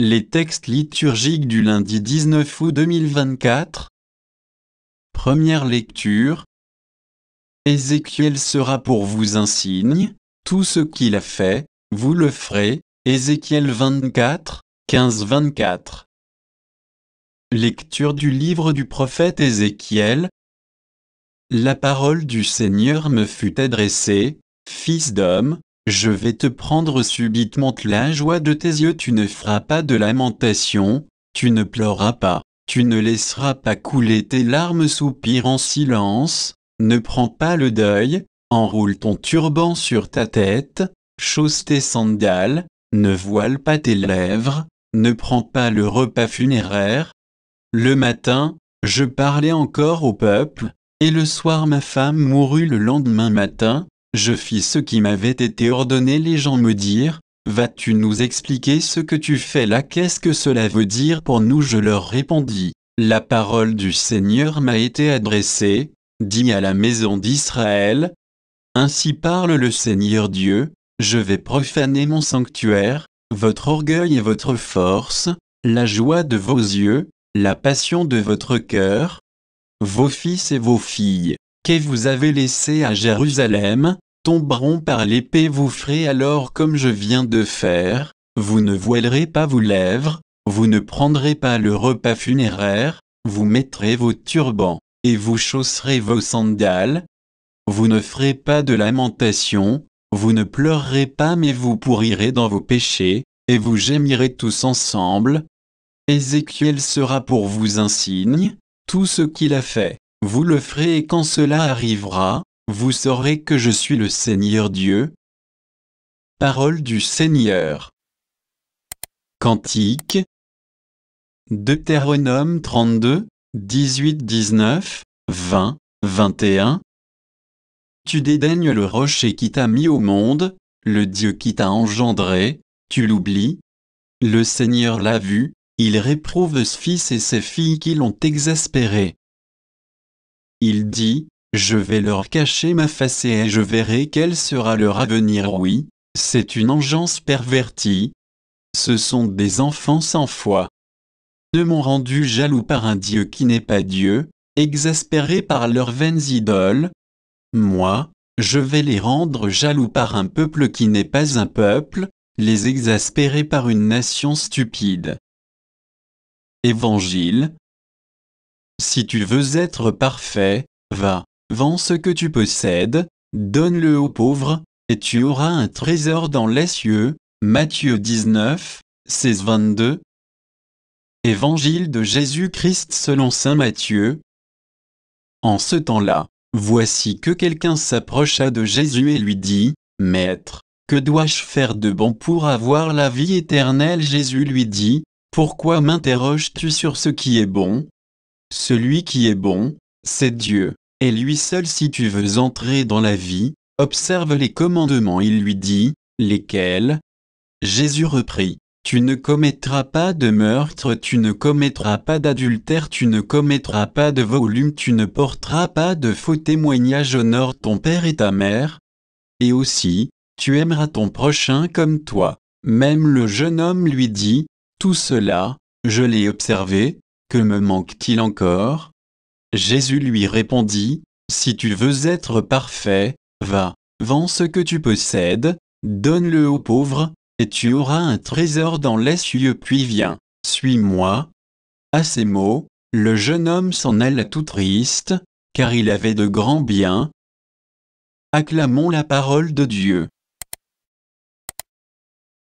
Les textes liturgiques du lundi 19 août 2024 Première lecture Ézéchiel sera pour vous un signe, tout ce qu'il a fait, vous le ferez. Ézéchiel 24, 15-24 Lecture du livre du prophète Ézéchiel La parole du Seigneur me fut adressée, Fils d'homme, je vais te prendre subitement la joie de tes yeux, tu ne feras pas de lamentation, tu ne pleuras pas, tu ne laisseras pas couler tes larmes soupir en silence, ne prends pas le deuil, enroule ton turban sur ta tête, chausse tes sandales, ne voile pas tes lèvres, ne prends pas le repas funéraire. Le matin, je parlais encore au peuple, et le soir ma femme mourut le lendemain matin, je fis ce qui m'avait été ordonné les gens me dirent, Vas-tu nous expliquer ce que tu fais là Qu'est-ce que cela veut dire pour nous Je leur répondis, La parole du Seigneur m'a été adressée, dit à la maison d'Israël. Ainsi parle le Seigneur Dieu, Je vais profaner mon sanctuaire, votre orgueil et votre force, la joie de vos yeux, la passion de votre cœur, vos fils et vos filles, que vous avez laissé à Jérusalem, tomberont par l'épée vous ferez alors comme je viens de faire, vous ne voilerez pas vos lèvres, vous ne prendrez pas le repas funéraire, vous mettrez vos turbans, et vous chausserez vos sandales, vous ne ferez pas de lamentation, vous ne pleurerez pas mais vous pourrirez dans vos péchés, et vous gémirez tous ensemble. Ézéchiel sera pour vous un signe, tout ce qu'il a fait. Vous le ferez et quand cela arrivera, vous saurez que je suis le Seigneur Dieu. Parole du Seigneur. Cantique Deutéronome 32, 18, 19, 20, 21 Tu dédaignes le rocher qui t'a mis au monde, le Dieu qui t'a engendré, tu l'oublies. Le Seigneur l'a vu, il réprouve ce fils et ses filles qui l'ont exaspéré. Il dit, je vais leur cacher ma face et je verrai quel sera leur avenir. Oui, c'est une engeance pervertie. Ce sont des enfants sans foi. Ne m'ont rendu jaloux par un Dieu qui n'est pas Dieu, exaspérés par leurs vaines idoles. Moi, je vais les rendre jaloux par un peuple qui n'est pas un peuple, les exaspérer par une nation stupide. Évangile, si tu veux être parfait, va, vends ce que tu possèdes, donne-le aux pauvres, et tu auras un trésor dans les cieux. Matthieu 19, 16 22. Évangile de Jésus-Christ selon saint Matthieu. En ce temps-là, voici que quelqu'un s'approcha de Jésus et lui dit, Maître, que dois-je faire de bon pour avoir la vie éternelle Jésus lui dit, Pourquoi m'interroges-tu sur ce qui est bon celui qui est bon, c'est Dieu, et lui seul si tu veux entrer dans la vie, observe les commandements. Il lui dit, lesquels Jésus reprit, Tu ne commettras pas de meurtre, tu ne commettras pas d'adultère, tu ne commettras pas de volume, tu ne porteras pas de faux témoignage, honore ton père et ta mère. Et aussi, tu aimeras ton prochain comme toi. Même le jeune homme lui dit, Tout cela, je l'ai observé, que me manque-t-il encore Jésus lui répondit, Si tu veux être parfait, va, vends ce que tu possèdes, donne-le aux pauvres, et tu auras un trésor dans les cieux puis viens, suis-moi. À ces mots, le jeune homme s'en alla tout triste, car il avait de grands biens. Acclamons la parole de Dieu.